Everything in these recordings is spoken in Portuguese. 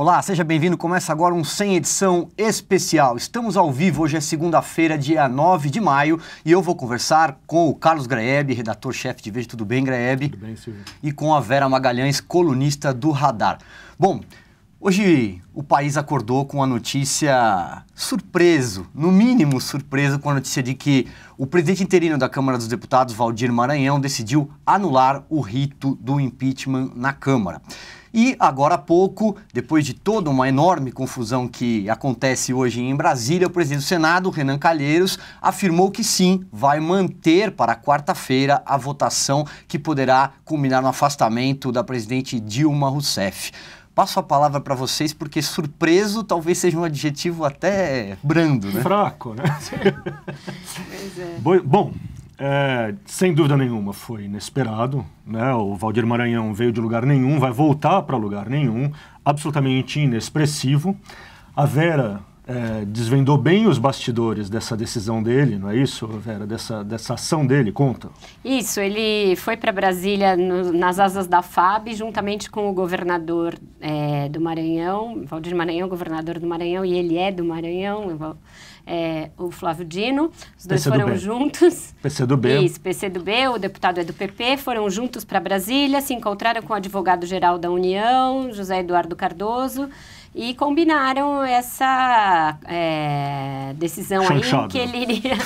Olá, seja bem-vindo. Começa agora um 100 edição especial. Estamos ao vivo, hoje é segunda-feira, dia 9 de maio, e eu vou conversar com o Carlos Graeb, redator-chefe de Veja Tudo Bem, Graeb. Tudo bem, Silvio. E com a Vera Magalhães, colunista do Radar. Bom, Hoje o país acordou com a notícia surpreso, no mínimo surpreso, com a notícia de que o presidente interino da Câmara dos Deputados, Valdir Maranhão, decidiu anular o rito do impeachment na Câmara. E agora há pouco, depois de toda uma enorme confusão que acontece hoje em Brasília, o presidente do Senado, Renan Calheiros, afirmou que sim, vai manter para quarta-feira a votação que poderá culminar no afastamento da presidente Dilma Rousseff passo a palavra para vocês, porque surpreso talvez seja um adjetivo até brando, né? Fraco, né? pois é. Bom, é, sem dúvida nenhuma, foi inesperado. Né? O Valdir Maranhão veio de lugar nenhum, vai voltar para lugar nenhum, absolutamente inexpressivo. A Vera é, desvendou bem os bastidores dessa decisão dele, não é isso, Vera? Dessa, dessa ação dele, conta. Isso, ele foi para Brasília no, nas asas da FAB, juntamente com o governador é, do Maranhão, Valdir Maranhão, governador do Maranhão, e ele é do Maranhão, é, o Flávio Dino. Os dois PC foram do juntos. PCdoB. Isso, PCdoB, o deputado é do PP, foram juntos para Brasília, se encontraram com o advogado-geral da União, José Eduardo Cardoso e combinaram essa é, decisão Chanchado. aí que, ele iria,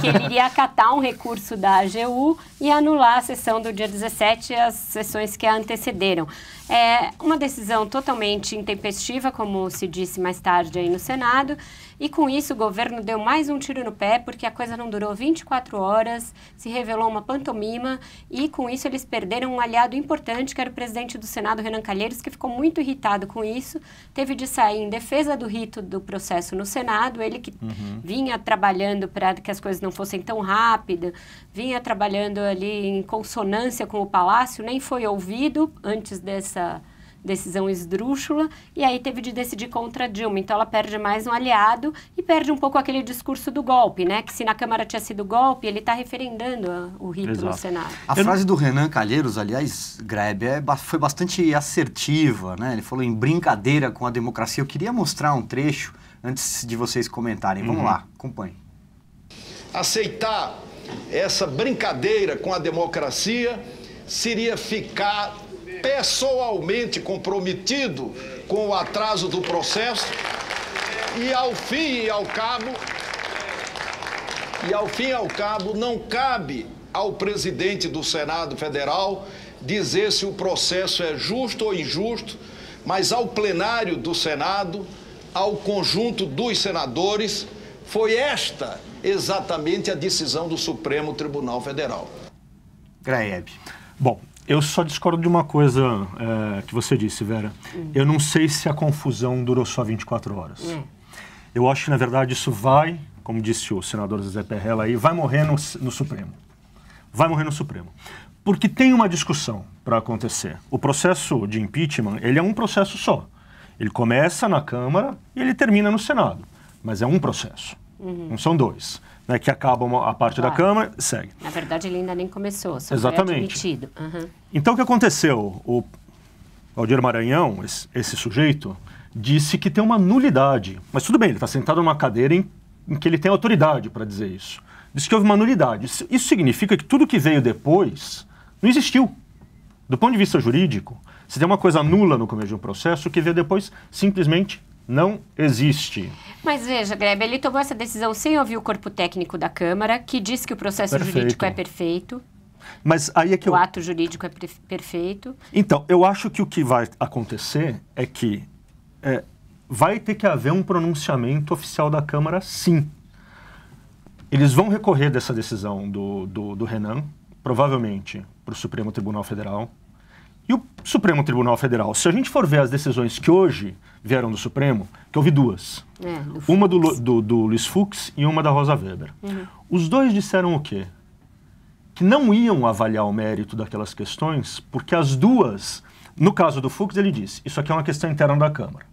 que ele iria acatar um recurso da AGU e anular a sessão do dia 17 e as sessões que a antecederam. É uma decisão totalmente intempestiva, como se disse mais tarde aí no Senado, e com isso o governo deu mais um tiro no pé, porque a coisa não durou 24 horas, se revelou uma pantomima, e com isso eles perderam um aliado importante, que era o presidente do Senado, Renan Calheiros, que ficou muito irritado com isso, teve de sair em defesa do rito do processo no Senado, ele que uhum. vinha trabalhando para que as coisas não fossem tão rápidas, vinha trabalhando ali em consonância com o Palácio, nem foi ouvido antes dessa dessa decisão esdrúxula, e aí teve de decidir contra Dilma. Então ela perde mais um aliado e perde um pouco aquele discurso do golpe, né? Que se na Câmara tinha sido golpe, ele está referendando o rito Exato. no Senado. A Eu frase não... do Renan Calheiros, aliás, Grebe, é, foi bastante assertiva, né? Ele falou em brincadeira com a democracia. Eu queria mostrar um trecho antes de vocês comentarem. Vamos uhum. lá, acompanhe. Aceitar essa brincadeira com a democracia seria ficar pessoalmente comprometido com o atraso do processo e ao fim e ao cabo e ao fim e ao cabo não cabe ao presidente do Senado Federal dizer se o processo é justo ou injusto, mas ao plenário do Senado, ao conjunto dos senadores, foi esta exatamente a decisão do Supremo Tribunal Federal. Graeb. Bom, eu só discordo de uma coisa é, que você disse, Vera. Hum. Eu não sei se a confusão durou só 24 horas. Hum. Eu acho que, na verdade, isso vai, como disse o senador Zé Perrella aí, vai morrer no, no Supremo. Vai morrer no Supremo. Porque tem uma discussão para acontecer. O processo de impeachment, ele é um processo só. Ele começa na Câmara e ele termina no Senado. Mas é um processo, uhum. não são dois né, que acaba uma, a parte claro. da Câmara, segue. Na verdade, ele ainda nem começou, só Exatamente. foi admitido. Uhum. Então, o que aconteceu? O Aldir Maranhão, esse, esse, sujeito, disse que tem uma nulidade. Mas tudo bem, ele está sentado numa cadeira em, em que ele tem autoridade para dizer isso. disse que houve uma nulidade. Isso, isso significa que tudo que veio depois não existiu. Do ponto de vista jurídico, se tem uma coisa nula no começo de um processo, o que veio depois simplesmente não existe. Mas veja, Grebe, ele tomou essa decisão sem ouvir o corpo técnico da Câmara, que diz que o processo perfeito. jurídico é perfeito. Mas aí é que o eu... ato jurídico é perfeito. Então, eu acho que o que vai acontecer é que é, vai ter que haver um pronunciamento oficial da Câmara, sim. Eles vão recorrer dessa decisão do, do, do Renan, provavelmente para o Supremo Tribunal Federal. E o Supremo Tribunal Federal, se a gente for ver as decisões que hoje vieram do Supremo, que houve duas. É, do uma do, do, do, Luiz Fux e uma da Rosa Weber. Uhum. Os dois disseram o quê? Que não iam avaliar o mérito daquelas questões, porque as duas, no caso do Fux, ele disse, isso aqui é uma questão interna da Câmara.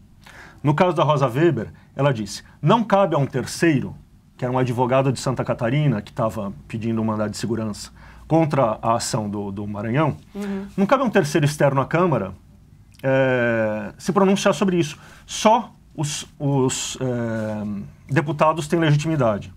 No caso da Rosa Weber, ela disse, não cabe a um terceiro, que era um advogado de Santa Catarina, que estava pedindo um mandado de segurança, contra a ação do, do Maranhão, uhum. não cabe um terceiro externo à Câmara é, se pronunciar sobre isso. Só os, os é, deputados têm legitimidade.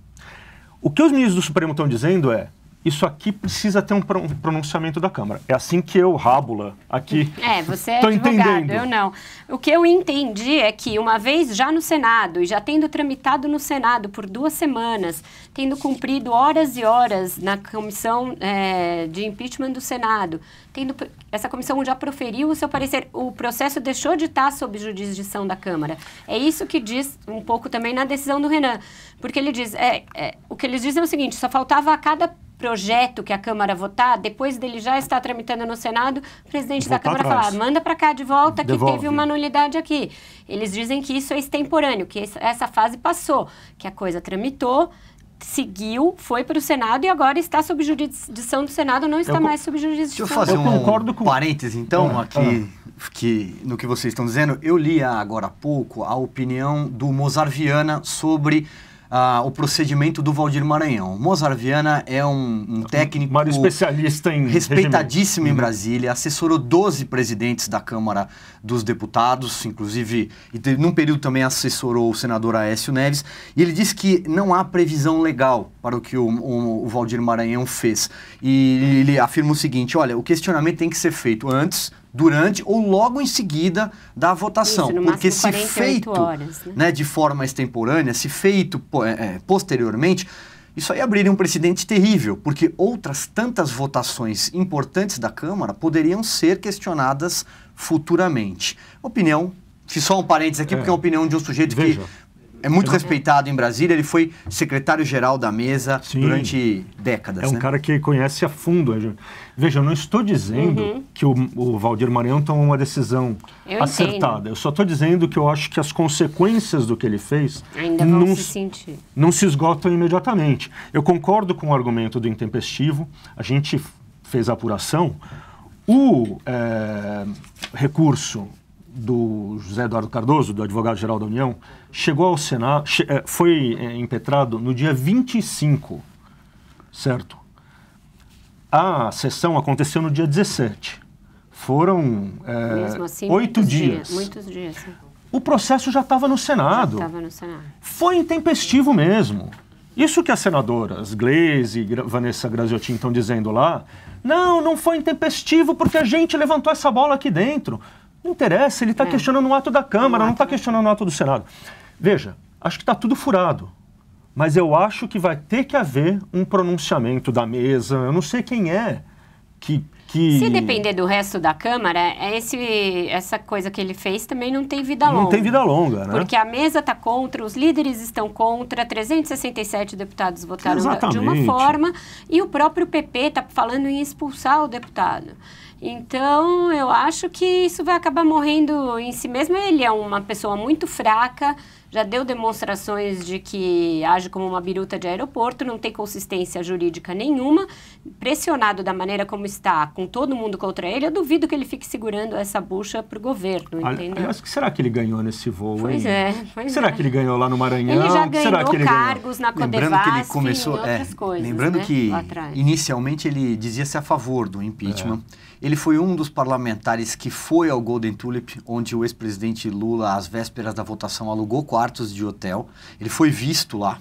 O que os ministros do Supremo estão dizendo é: isso aqui precisa ter um pronunciamento da Câmara. É assim que eu, Rábula, aqui. É, você é advogado, entendendo. eu não. O que eu entendi é que, uma vez já no Senado, e já tendo tramitado no Senado por duas semanas, tendo cumprido horas e horas na comissão é, de impeachment do Senado, tendo essa comissão já proferiu o seu parecer, o processo deixou de estar sob jurisdição da Câmara. É isso que diz um pouco também na decisão do Renan. Porque ele diz: é, é, o que eles dizem é o seguinte, só faltava a cada projeto que a Câmara votar, depois dele já estar tramitando no Senado, o presidente Vou da Câmara falar, manda para cá de volta Devolve. que teve uma nulidade aqui. Eles dizem que isso é extemporâneo, que essa fase passou, que a coisa tramitou, seguiu, foi para o Senado e agora está sob jurisdição do Senado, não está eu, mais sob jurisdição. Deixa eu fazer eu um concordo com... parêntese, então, ah, aqui ah. Que, no que vocês estão dizendo. Eu li agora há pouco a opinião do Mozarviana sobre o procedimento do Valdir Maranhão. Mozart Viana é um, um técnico. Mário especialista em. Respeitadíssimo regime. em Brasília, assessorou 12 presidentes da Câmara dos Deputados, inclusive, e num período também assessorou o senador Aécio Neves. E ele disse que não há previsão legal para o que o, o, o Valdir Maranhão fez. E ele afirma o seguinte: olha, o questionamento tem que ser feito antes durante ou logo em seguida da votação. Isso, porque se feito horas, né? né? de forma extemporânea, se feito é, é, posteriormente, isso aí abriria um precedente terrível, porque outras tantas votações importantes da Câmara poderiam ser questionadas futuramente. Opinião, fiz só um parênteses aqui, é. porque é a opinião de um sujeito Veja. que é muito respeitado em Brasília. Ele foi secretário-geral da mesa Sim. durante décadas. É um né? cara que conhece a fundo. Veja, eu não estou dizendo uhum. que o Valdir Maranhão tomou uma decisão eu acertada. Entendo. Eu só estou dizendo que eu acho que as consequências do que ele fez Ainda não se, não se esgotam imediatamente. Eu concordo com o argumento do intempestivo. A gente fez a apuração. O é, recurso do José Eduardo Cardoso, do advogado-geral da União, chegou ao Senado, eh, foi eh, impetrado no dia 25, certo? A sessão aconteceu no dia 17. Foram é, assim, oito dias. dias. Muitos dias. Sim. O processo já estava no Senado. Já no Senado. Foi intempestivo mesmo. Isso que as senadoras Gleisi e Vanessa Graziotin estão dizendo lá, não, não foi intempestivo porque a gente levantou essa bola aqui dentro. Não interessa, ele está é. questionando o ato da Câmara, um não está questionando o ato do Senado. Veja, acho que está tudo furado. Mas eu acho que vai ter que haver um pronunciamento da mesa. Eu não sei quem é que. que... Se depender do resto da Câmara, é esse, essa coisa que ele fez também não tem vida longa. Não tem vida longa, né? Porque a mesa está contra, os líderes estão contra, 367 deputados votaram Exatamente. de uma forma e o próprio PP está falando em expulsar o deputado. Então, eu acho que isso vai acabar morrendo em si mesmo. Ele é uma pessoa muito fraca, já deu demonstrações de que age como uma biruta de aeroporto, não tem consistência jurídica nenhuma, pressionado da maneira como está, com todo mundo contra ele, eu duvido que ele fique segurando essa bucha para o governo, entendeu? o que será que ele ganhou nesse voo, pois hein? É, pois será é. que ele ganhou lá no Maranhão? Ele já ganhou será que ele cargos ganhou? na Codevasf lembrando que ele começou, é, coisas, Lembrando né? que, inicialmente, ele dizia-se a favor do impeachment. É. Ele foi um dos parlamentares que foi ao Golden Tulip, onde o ex-presidente Lula, às vésperas da votação, alugou quatro quartos de hotel. Ele foi visto lá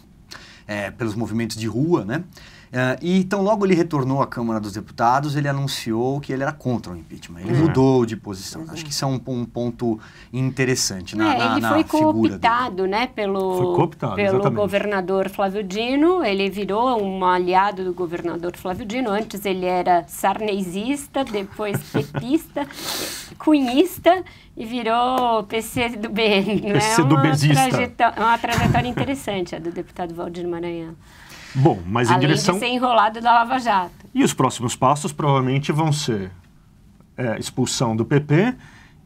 é, pelos movimentos de rua, né? Uh, e então, logo ele retornou à Câmara dos Deputados, ele anunciou que ele era contra o impeachment. Ele uhum. mudou de posição. Uhum. Acho é. que isso é um, um ponto interessante na, é, na, ele na foi cooptado, né, pelo, foi cooptado, pelo exatamente. governador Flávio Dino. Ele virou um aliado do governador Flávio Dino. Antes ele era sarnezista, depois pepista, cunhista e virou PC do B. Né? PC É uma, trajetória, uma trajetória interessante a do deputado Valdir Maranhão. Bom, mas Além em direção... de ser enrolado da Lava Jato. E os próximos passos provavelmente vão ser é, expulsão do PP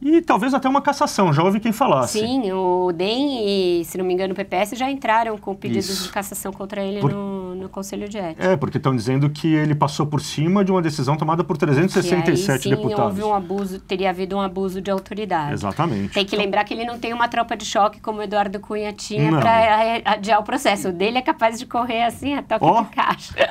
e talvez até uma cassação, já ouvi quem falasse. Sim, o DEM e, se não me engano, o PPS já entraram com pedidos Isso. de cassação contra ele Por... no no Conselho de Ética. É, porque estão dizendo que ele passou por cima de uma decisão tomada por 367 que aí, sim, deputados. Houve um abuso, teria havido um abuso de autoridade. Exatamente. Tem que então lembrar que ele não tem uma tropa de choque como o Eduardo Cunha tinha para adiar o processo. O dele é capaz de correr assim a toque oh. de caixa.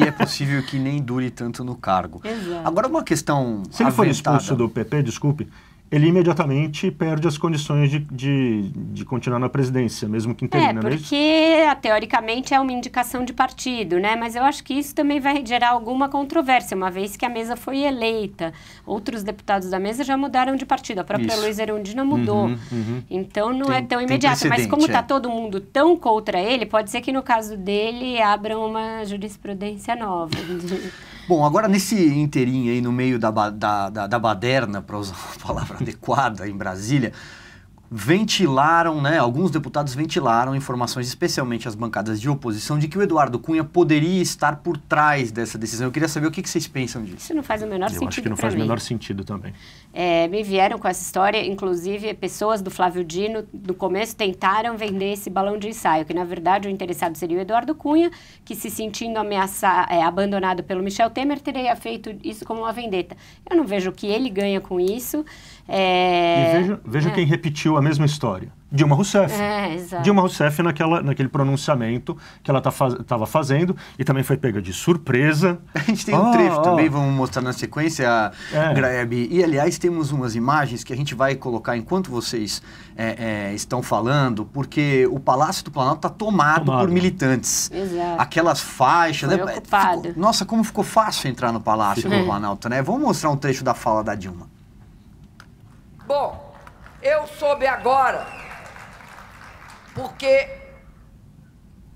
E é possível que nem dure tanto no cargo. Exato. Agora uma questão. Se ele for expulso do PP, desculpe, ele imediatamente perde as condições de, de, de continuar na presidência, mesmo que interina, é, é porque, teoricamente, é uma indicação de partido, né? Mas eu acho que isso também vai gerar alguma controvérsia, uma vez que a mesa foi eleita. Outros deputados da mesa já mudaram de partido, a própria isso. Luísa Erundina mudou. Uhum, uhum. Então, não é tem, é tão imediato. Mas como está é. todo mundo tão contra ele, pode ser que, no caso dele, abram uma jurisprudência nova. Bom, agora nesse inteirinho aí, no meio da, da, da, da baderna, para usar uma palavra adequada, em Brasília, ventilaram, né, alguns deputados ventilaram informações, especialmente as bancadas de oposição, de que o Eduardo Cunha poderia estar por trás dessa decisão. Eu queria saber o que, que vocês pensam disso. Isso não faz o menor Eu sentido. Eu acho que não faz mim. o menor sentido também. É, me vieram com essa história, inclusive pessoas do Flávio Dino, no começo, tentaram vender esse balão de ensaio, que na verdade o interessado seria o Eduardo Cunha, que se sentindo ameaçado, é, abandonado pelo Michel Temer, teria feito isso como uma vendetta. Eu não vejo o que ele ganha com isso. É... E veja, veja é. quem repetiu a mesma história. Dilma Rousseff. É, Dilma Rousseff naquela, naquele pronunciamento que ela estava tá faz, fazendo e também foi pega de surpresa. A gente tem oh, um ah, trecho oh. também, vamos mostrar na sequência, é. Graeb. E, aliás, temos umas imagens que a gente vai colocar enquanto vocês é, é, estão falando, porque o Palácio do Planalto está tomado, tomado, por militantes. Exato. Aquelas faixas... Né? Ficou, nossa, como ficou fácil entrar no Palácio do é. Planalto, né? Vamos mostrar um trecho da fala da Dilma. Bom, eu soube agora, porque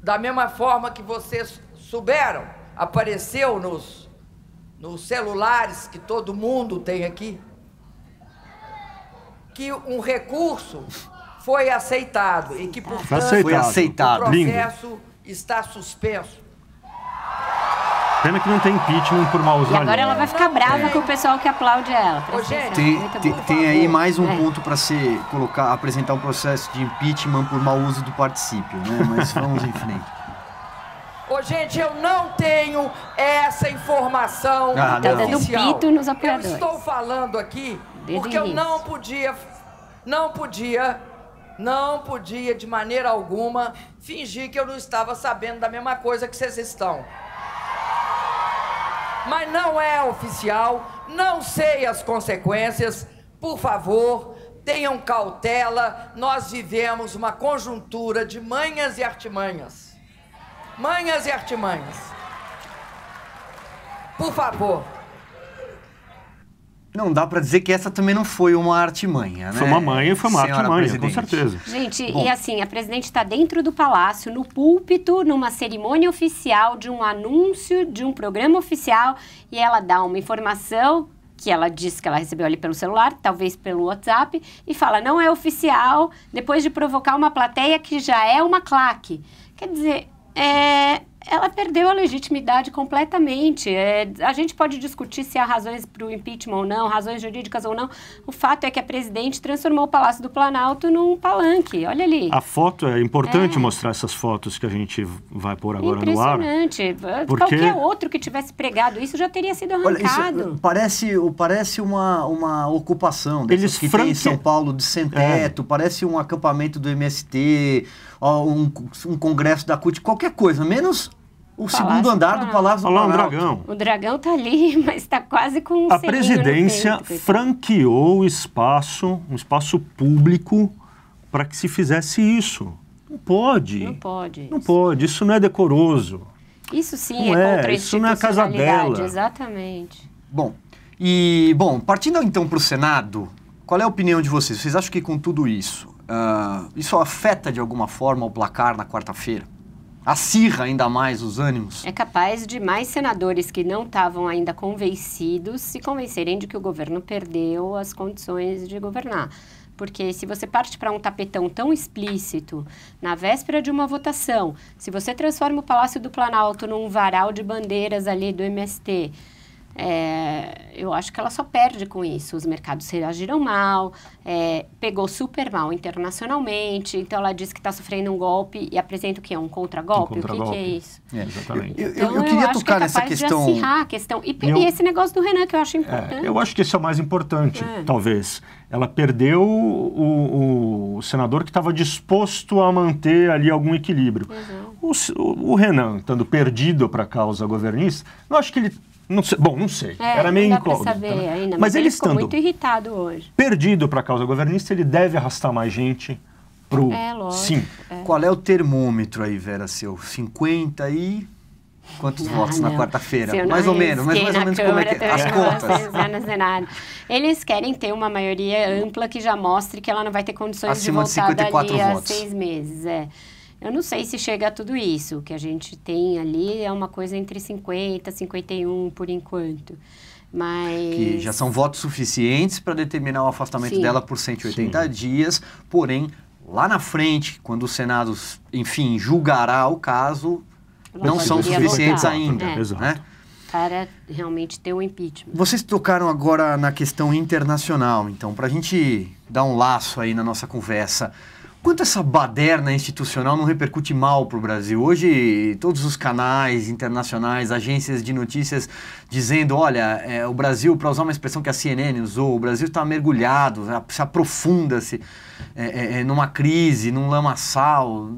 da mesma forma que vocês souberam, apareceu nos, nos celulares que todo mundo tem aqui, que um recurso foi aceitado e que, portanto, aceitado. o processo Lindo. está suspenso. Pena que não tem impeachment por maus olhos. Agora ela vai ficar brava é. com o pessoal que aplaude ela. Tem, tem, tem, aí mais um é. ponto para se colocar, apresentar um processo de impeachment por mau uso do particípio, né? Mas vamos em frente. Ô, gente, eu não tenho essa informação ah, tá não. oficial. Pito nos apoiadores. Eu estou falando aqui Desde porque eu não podia, não podia, não podia de maneira alguma fingir que eu não estava sabendo da mesma coisa que vocês estão mas não é oficial, não sei as consequências. Por favor, tenham cautela, nós vivemos uma conjuntura de manhas e artimanhas. Manhas e artimanhas. Por favor. Não dá para dizer que essa também não foi uma artimanha, né? Foi uma manha, foi uma arte artimanha, com certeza. Gente, Bom. e assim, a presidente está dentro do palácio, no púlpito, numa cerimônia oficial de um anúncio de um programa oficial e ela dá uma informação que ela disse que ela recebeu ali pelo celular, talvez pelo WhatsApp, e fala: "Não é oficial", depois de provocar uma plateia que já é uma claque. Quer dizer, é, ela perdeu a legitimidade completamente. É, a gente pode discutir se há razões para o impeachment ou não, razões jurídicas ou não. O fato é que a presidente transformou o Palácio do Planalto num palanque. Olha ali. A foto é importante é. mostrar essas fotos que a gente vai pôr agora no ar. Impressionante. Porque... Qualquer outro que tivesse pregado isso já teria sido arrancado. Olha, isso, parece, parece uma, uma ocupação Eles que franque... em São Paulo de sem é. teto, é. parece um acampamento do MST, um, um congresso da CUT, qualquer coisa, menos o segundo andar do Palácio do Palácio Dragão. O dragão está ali, mas está quase com um A presidência peito, franqueou espaço, um espaço público, para que se fizesse isso. Não pode. Não pode. Não isso. pode. Isso não é decoroso. Isso sim não é, é contra a Isso não é a casa dela. Exatamente. Bom, e bom, partindo então para o Senado, qual é a opinião de vocês? Vocês acham que com tudo isso, uh, isso afeta de alguma forma o placar na quarta-feira? acirra ainda mais os ânimos. É capaz de mais senadores que não estavam ainda convencidos se convencerem de que o governo perdeu as condições de governar. Porque se você parte para um tapetão tão explícito, na véspera de uma votação, se você transforma o Palácio do Planalto num varal de bandeiras ali do MST, é, eu acho que ela só perde com isso. Os mercados reagiram mal, é, pegou super mal internacionalmente, então ela diz que está sofrendo um golpe e apresenta o que? Um contragolpe? Um contra o que, que, é isso? É, exatamente. Eu, eu, então, eu queria eu tocar que é nessa questão. a questão. E, e, esse negócio do Renan, que eu acho é, importante. eu acho que esse é o mais importante, é. talvez. Ela perdeu o, o senador que estava disposto a manter ali algum equilíbrio. Uhum. O, o, Renan, estando perdido para a causa governista, eu acho que ele não sei, bom, não sei. É, Era meio incómodo. Tá mas, mas ele, ele estando muito irritado hoje. Perdido para a causa governista, ele deve arrastar mais gente pro é, lógico, sim. É. Qual é o termômetro aí, Vera Seu? 50 e Quantos votos não. na quarta-feira? Mais ou menos, mas mais ou menos como é que é? As contas. Eles querem ter uma maioria ampla que já mostre que ela não vai ter condições Acima de voltar de dali votos. a seis meses. É. Eu não sei se chega a tudo isso. O que a gente tem ali é uma coisa entre 50 e 51 por enquanto. Mas... Que já são votos suficientes para determinar o afastamento Sim. dela por 180 Sim. dias, porém, lá na frente, quando o Senado, enfim, julgará o caso, ela não são suficientes votar. ainda. É. Né? Para realmente ter o um impeachment. Vocês tocaram agora na questão internacional, então, para a gente dar um laço aí na nossa conversa quanto essa baderna institucional não repercute mal para o Brasil? Hoje, todos os canais internacionais, agências de notícias dizendo: olha, é, o Brasil, para usar uma expressão que a CNN usou, o Brasil está mergulhado, se aprofunda-se é, é, é, numa crise, num lamaçal.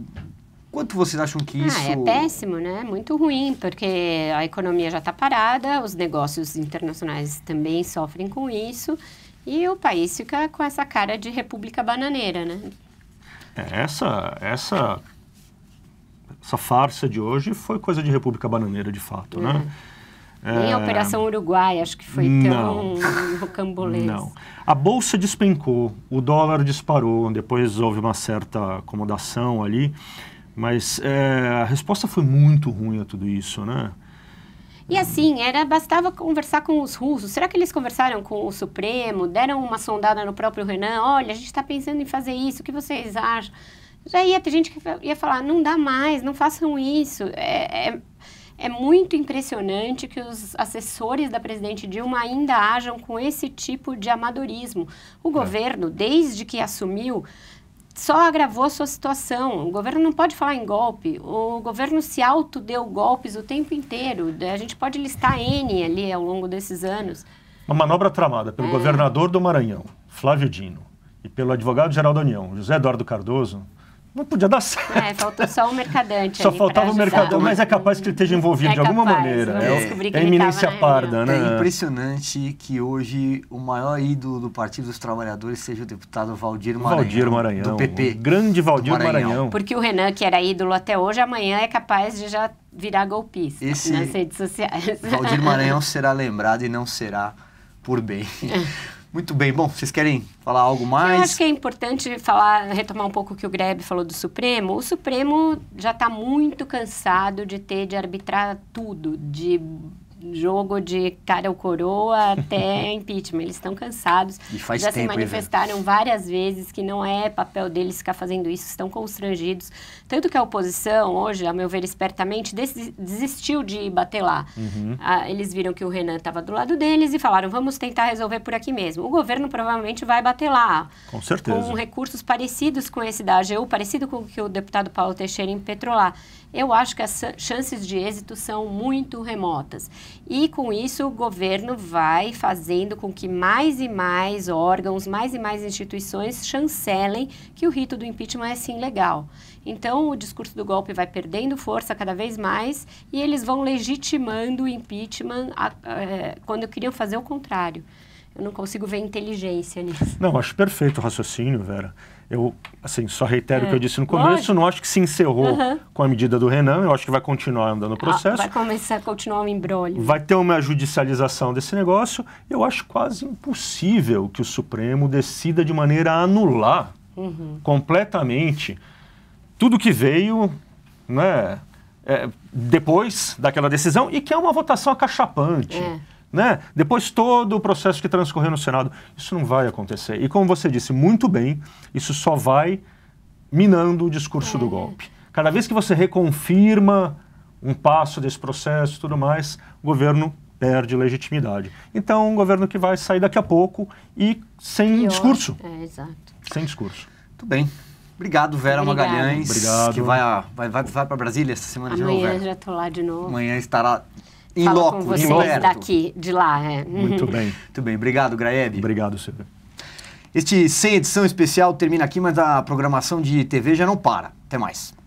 Quanto vocês acham que isso. Ah, é péssimo, né? Muito ruim, porque a economia já está parada, os negócios internacionais também sofrem com isso. E o país fica com essa cara de república bananeira, né? É, essa, essa, essa farsa de hoje foi coisa de República Bananeira, de fato, hum. né? Uhum. É, Nem é... a Operação Uruguai, acho que foi tão rocambolesco. Não. A bolsa despencou, o dólar disparou, depois houve uma certa acomodação ali, mas é, a resposta foi muito ruim a tudo isso, né? E assim, era bastava conversar com os russos. Será que eles conversaram com o Supremo? Deram uma sondada no próprio Renan? Olha, a gente está pensando em fazer isso, o que vocês acham? Já ia ter gente que ia falar, não dá mais, não façam isso. É, é, é muito impressionante que os assessores da presidente Dilma ainda hajam com esse tipo de amadorismo. O é. governo, desde que assumiu, só agravou a sua situação. O governo não pode falar em golpe. O governo se autodeu golpes o tempo inteiro. A gente pode listar N ali ao longo desses anos. Uma manobra tramada pelo é. governador do Maranhão, Flávio Dino, e pelo advogado-geral da União, José Eduardo Cardoso, não podia dar certo. É, faltou só o mercadante. só faltava o mercadante, mas é capaz que ele esteja envolvido é de alguma capaz, maneira. É, é iminência parda, né? É, é, é né? impressionante que hoje o maior ídolo do Partido dos Trabalhadores seja o deputado Valdir Maranhão. Valdir Maranhão. Do PP. grande Valdir Maranhão. Maranhão. Porque o Renan, que era ídolo até hoje, amanhã é capaz de já virar golpista Esse nas redes sociais. Valdir Maranhão será lembrado e não será por bem. Muito bem. Bom, vocês querem falar algo mais? Eu acho que é importante falar, retomar um pouco o que o Greb falou do Supremo. O Supremo já está muito cansado de ter de arbitrar tudo, de jogo de cara ou coroa até impeachment. Eles estão cansados. E faz Já tempo, se manifestaram várias vezes que não é papel deles ficar fazendo isso, estão constrangidos. Tanto que a oposição, hoje, a meu ver, espertamente, desistiu de bater lá. Uhum. Ah, eles viram que o Renan estava do lado deles e falaram: vamos tentar resolver por aqui mesmo. O governo provavelmente vai bater lá. Com certeza. Com recursos parecidos com esse da AGU, parecido com o que o deputado Paulo Teixeira impetrou lá. Eu acho que as chances de êxito são muito remotas. E com isso, o governo vai fazendo com que mais e mais órgãos, mais e mais instituições chancelem que o rito do impeachment é sim legal. Então, o discurso do golpe vai perdendo força cada vez mais e eles vão legitimando o impeachment a, a, eh, a, quando queriam fazer o contrário eu não consigo ver inteligência nisso. Não, acho perfeito o raciocínio, Vera. Eu, assim, só reitero o que eu é, disse no começo, Lógico. não acho que se encerrou uhum. com a medida do Renan, eu acho que vai continuar andando o ah, processo. Ah, vai começar a continuar um embrólio. Vai ter uma judicialização desse negócio. Eu acho quase impossível que o Supremo decida de maneira a anular uhum. completamente tudo que veio, né, é, depois daquela decisão e que é uma votação acachapante. É né? Depois todo o processo que transcorreu no Senado, isso não vai acontecer. E como você disse muito bem, isso só vai minando o discurso é. do golpe. Cada vez que você reconfirma um passo desse processo e tudo mais, o governo perde legitimidade. Então, um governo que vai sair daqui a pouco e sem Pior. discurso. É, exato. Sem discurso. Muito bem. Obrigado, Vera Obrigada. Magalhães, Obrigado. que vai, vai, vai, vai para Brasília essa semana Amanhã de novo. Amanhã já estou lá de novo. Amanhã estará em falo loco, com vocês em daqui, de lá. É. Uhum. Muito bem. Muito bem. Obrigado, Graeb. Obrigado, Silvio. Este Sem Edição Especial termina aqui, mas a programação de TV já não para. Até mais.